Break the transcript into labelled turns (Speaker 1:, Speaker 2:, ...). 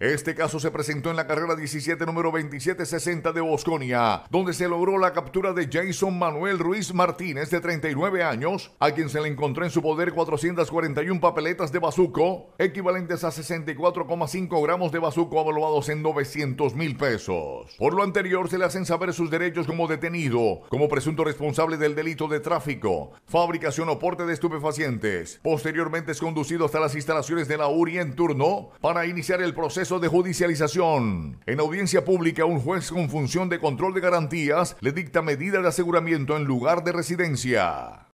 Speaker 1: Este caso se presentó en la carrera 17 número 2760 de Bosconia, donde se logró la captura de Jason Manuel Ruiz Martínez de 39 años, a quien se le encontró en su poder 441 papeletas de bazuco, equivalentes a 64,5 gramos de bazuco evaluados en 900 mil pesos. Por lo anterior se le hacen saber sus derechos como detenido, como presunto responsable del delito de tráfico, fabricación o porte de estupefacientes. Posteriormente es conducido hasta las instalaciones de la URI en turno para iniciar el proceso proceso de judicialización. En audiencia pública, un juez con función de control de garantías le dicta medida de aseguramiento en lugar de residencia.